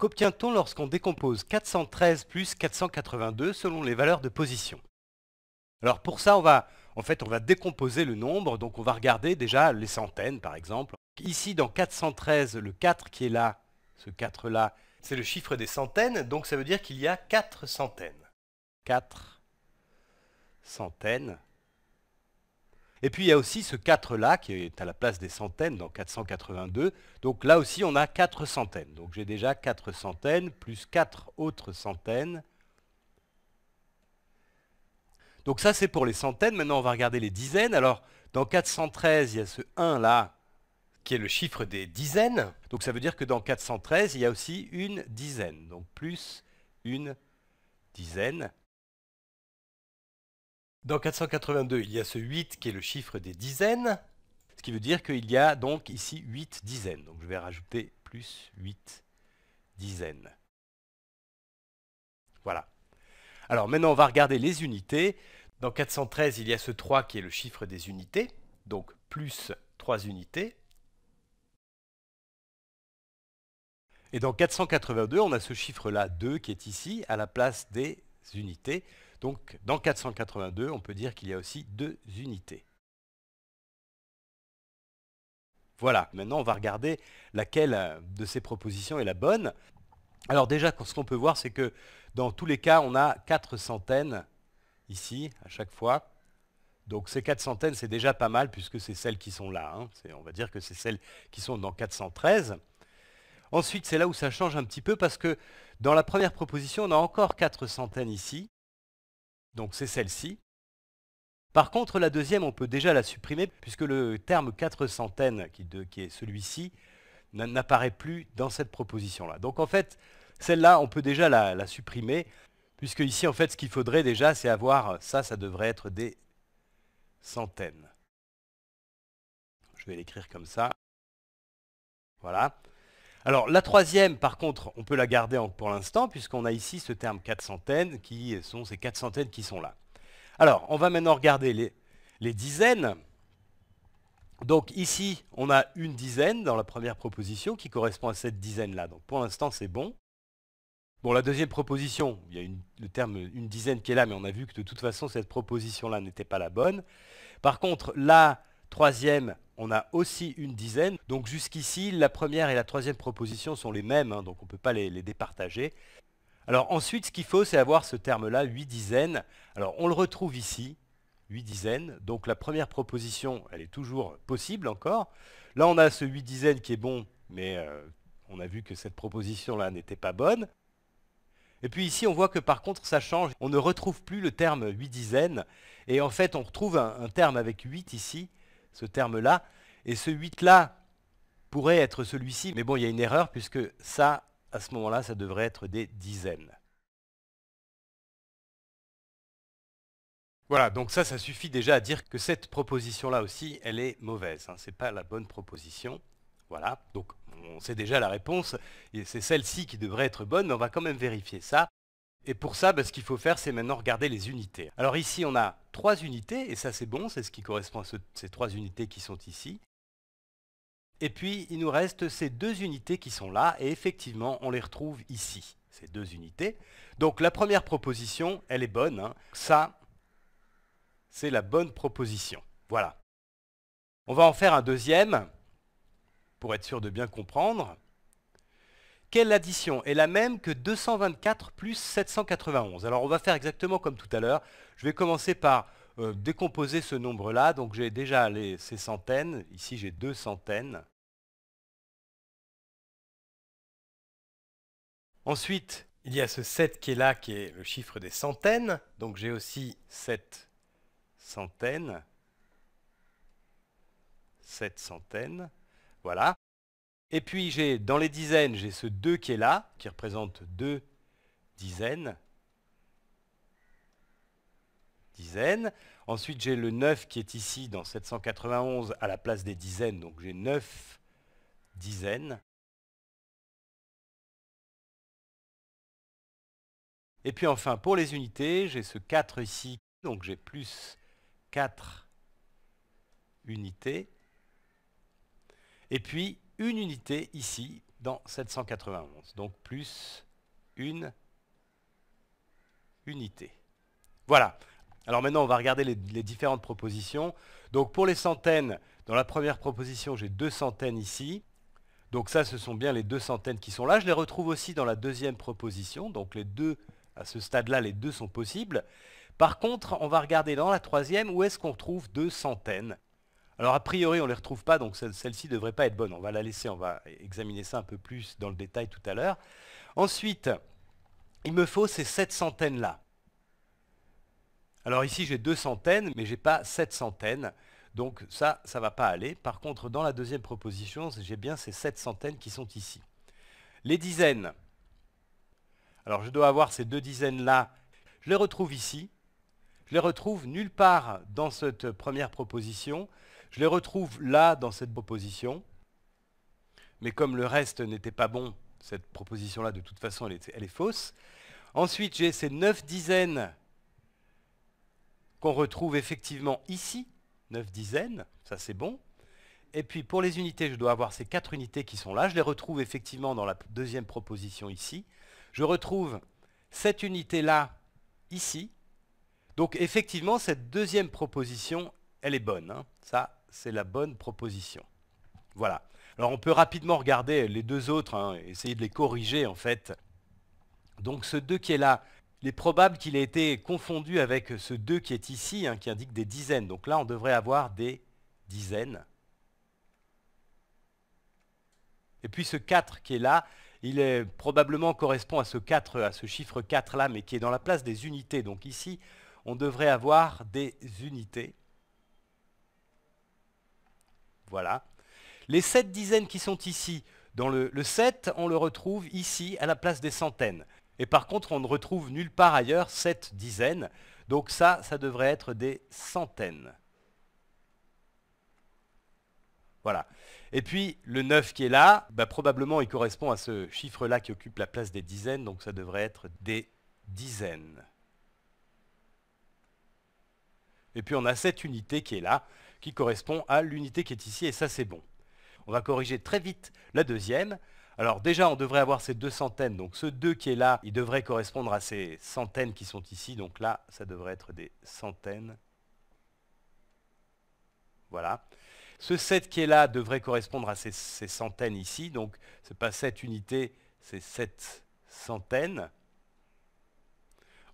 Qu'obtient-on lorsqu'on décompose 413 plus 482 selon les valeurs de position Alors pour ça, on va, en fait, on va décomposer le nombre, donc on va regarder déjà les centaines par exemple. Ici dans 413, le 4 qui est là, ce 4 là, c'est le chiffre des centaines, donc ça veut dire qu'il y a 4 centaines. 4 centaines. Et puis il y a aussi ce 4 là qui est à la place des centaines dans 482. Donc là aussi on a 4 centaines. Donc j'ai déjà 4 centaines plus 4 autres centaines. Donc ça c'est pour les centaines. Maintenant on va regarder les dizaines. Alors dans 413 il y a ce 1 là qui est le chiffre des dizaines. Donc ça veut dire que dans 413 il y a aussi une dizaine. Donc plus une dizaine. Dans 482, il y a ce 8 qui est le chiffre des dizaines, ce qui veut dire qu'il y a donc ici 8 dizaines. Donc je vais rajouter plus 8 dizaines. Voilà. Alors maintenant, on va regarder les unités. Dans 413, il y a ce 3 qui est le chiffre des unités, donc plus 3 unités. Et dans 482, on a ce chiffre-là, 2, qui est ici, à la place des unités. Donc dans 482, on peut dire qu'il y a aussi deux unités. Voilà, maintenant on va regarder laquelle euh, de ces propositions est la bonne. Alors déjà, ce qu'on peut voir, c'est que dans tous les cas, on a quatre centaines ici, à chaque fois. Donc ces quatre centaines, c'est déjà pas mal, puisque c'est celles qui sont là. Hein. On va dire que c'est celles qui sont dans 413. Ensuite, c'est là où ça change un petit peu, parce que dans la première proposition, on a encore quatre centaines ici. Donc c'est celle-ci. Par contre, la deuxième, on peut déjà la supprimer, puisque le terme 4 centaines, qui, est celui-ci, n'apparaît plus dans cette proposition-là. Donc en fait, celle-là, on peut déjà la, la, supprimer, puisque ici, en fait, ce qu'il faudrait déjà, c'est avoir, ça, ça devrait être des centaines. Je vais l'écrire comme ça. Voilà. Alors la troisième, par contre, on peut la garder pour l'instant, puisqu'on a ici ce terme quatre centaines, qui sont ces quatre centaines qui sont là. Alors, on va maintenant regarder les, dizaines. Donc ici, on a une dizaine dans la première proposition qui correspond à cette dizaine-là. Donc pour l'instant, c'est bon. Bon, la deuxième proposition, il y a le terme une dizaine qui est là, mais on a vu que de toute façon, cette proposition-là n'était pas la bonne. Par contre, la troisième on a aussi une dizaine. Donc jusqu'ici, la première et la troisième proposition sont les mêmes, hein, donc on ne peut pas les, départager. Alors ensuite, ce qu'il faut, c'est avoir ce terme-là, 8 dizaines. Alors on le retrouve ici, 8 dizaines. Donc la première proposition, elle est toujours possible encore. Là, on a ce 8 dizaines qui est bon, mais euh, on a vu que cette proposition-là n'était pas bonne. Et puis ici, on voit que par contre, ça change. On ne retrouve plus le terme 8 dizaines. Et en fait, on retrouve un terme avec 8 ici, ce terme-là. Et ce 8-là pourrait être celui-ci, mais bon, il y a une erreur, puisque ça, à ce moment-là, ça devrait être des dizaines. Voilà, donc ça, ça suffit déjà à dire que cette proposition-là aussi, elle est mauvaise. Hein. Ce n'est pas la bonne proposition. Voilà, donc on sait déjà la réponse, et c'est celle-ci qui devrait être bonne, mais on va quand même vérifier ça. Et pour ça, bah, ce qu'il faut faire, c'est maintenant regarder les unités. Alors ici, on a trois unités, et ça c'est bon, c'est ce qui correspond à ces trois unités qui sont ici. Et puis, il nous reste ces deux unités qui sont là, et effectivement, on les retrouve ici, ces deux unités. Donc la première proposition, elle est bonne. Hein. Ça, c'est la bonne proposition. Voilà. On va en faire un deuxième, pour être sûr de bien comprendre quelle addition est la même que 224 plus 791 Alors on va faire exactement comme tout à l'heure. Je vais commencer par euh, décomposer ce nombre-là. Donc j'ai déjà ces centaines. Ici j'ai deux centaines. Ensuite, il y a ce 7 qui est là, qui est le chiffre des centaines. Donc j'ai aussi 7 centaines. 7 centaines. Voilà. Et puis j'ai dans les dizaines, j'ai ce 2 qui est là, qui représente 2 dizaines. Dizaines. Ensuite, j'ai le 9 qui est ici dans 791 à la place des dizaines, donc j'ai 9 dizaines. Et puis enfin, pour les unités, j'ai ce 4 ici, donc j'ai plus 4 unités. Et puis, une unité ici dans 791. Donc plus une unité. Voilà. Alors maintenant, on va regarder les, différentes propositions. Donc pour les centaines, dans la première proposition, j'ai deux centaines ici. Donc ça, ce sont bien les deux centaines qui sont là. Je les retrouve aussi dans la deuxième proposition. Donc les deux, à ce stade-là, les deux sont possibles. Par contre, on va regarder dans la troisième où est-ce qu'on trouve deux centaines. Alors a priori on ne les retrouve pas, donc celle-ci ne devrait pas être bonne. On va la laisser, on va examiner ça un peu plus dans le détail tout à l'heure. Ensuite, il me faut ces sept centaines là. Alors ici j'ai deux centaines, mais j'ai pas sept centaines. Donc ça, ça ne va pas aller. Par contre, dans la deuxième proposition, j'ai bien ces sept centaines qui sont ici. Les dizaines. Alors je dois avoir ces deux dizaines-là. Je les retrouve ici. Je les retrouve nulle part dans cette première proposition. Je les retrouve là dans cette proposition, mais comme le reste n'était pas bon, cette proposition-là, de toute façon, elle est, fausse. Ensuite, j'ai ces 9 dizaines qu'on retrouve effectivement ici, 9 dizaines, ça c'est bon. Et puis pour les unités, je dois avoir ces 4 unités qui sont là. Je les retrouve effectivement dans la deuxième proposition ici. Je retrouve cette unité-là ici. Donc effectivement, cette deuxième proposition, elle est bonne. Hein. Ça, c'est la bonne proposition. Voilà. Alors on peut rapidement regarder les deux autres, hein, essayer de les corriger en fait. Donc ce 2 qui est là, il est probable qu'il ait été confondu avec ce 2 qui est ici, hein, qui indique des dizaines. Donc là, on devrait avoir des dizaines. Et puis ce 4 qui est là, il est probablement correspond à ce 4, à ce chiffre 4 là, mais qui est dans la place des unités. Donc ici, on devrait avoir des unités. Voilà. Les sept dizaines qui sont ici, dans le, 7, on le retrouve ici à la place des centaines. Et par contre, on ne retrouve nulle part ailleurs 7 dizaines. Donc ça, ça devrait être des centaines. Voilà. Et puis le 9 qui est là, bah, probablement il correspond à ce chiffre-là qui occupe la place des dizaines, donc ça devrait être des dizaines. Et puis on a cette unité qui est là, qui correspond à l'unité qui est ici, et ça c'est bon. On va corriger très vite la deuxième. Alors déjà, on devrait avoir ces deux centaines, donc ce 2 qui est là, il devrait correspondre à ces centaines qui sont ici, donc là, ça devrait être des centaines. Voilà. Ce 7 qui est là devrait correspondre à ces, centaines ici, donc ce n'est pas 7 unités, c'est 7 centaines.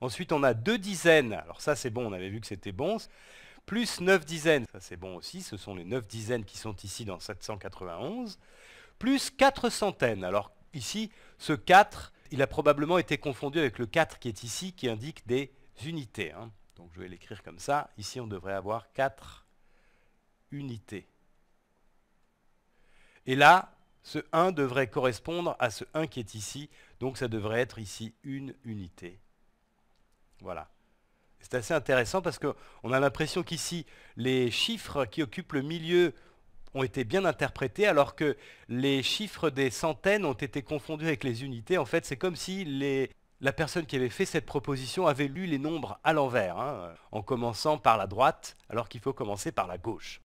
Ensuite, on a deux dizaines. Alors ça, c'est bon, on avait vu que c'était bon plus 9 dizaines, ça c'est bon aussi, ce sont les 9 dizaines qui sont ici dans 791, plus 4 centaines. Alors ici, ce 4, il a probablement été confondu avec le 4 qui est ici, qui indique des unités. Hein. Donc je vais l'écrire comme ça. Ici, on devrait avoir 4 unités. Et là, ce 1 devrait correspondre à ce 1 qui est ici, donc ça devrait être ici une unité. Voilà. C'est assez intéressant parce qu'on a l'impression qu'ici, les chiffres qui occupent le milieu ont été bien interprétés, alors que les chiffres des centaines ont été confondus avec les unités. En fait, c'est comme si la personne qui avait fait cette proposition avait lu les nombres à l'envers, hein, en commençant par la droite, alors qu'il faut commencer par la gauche.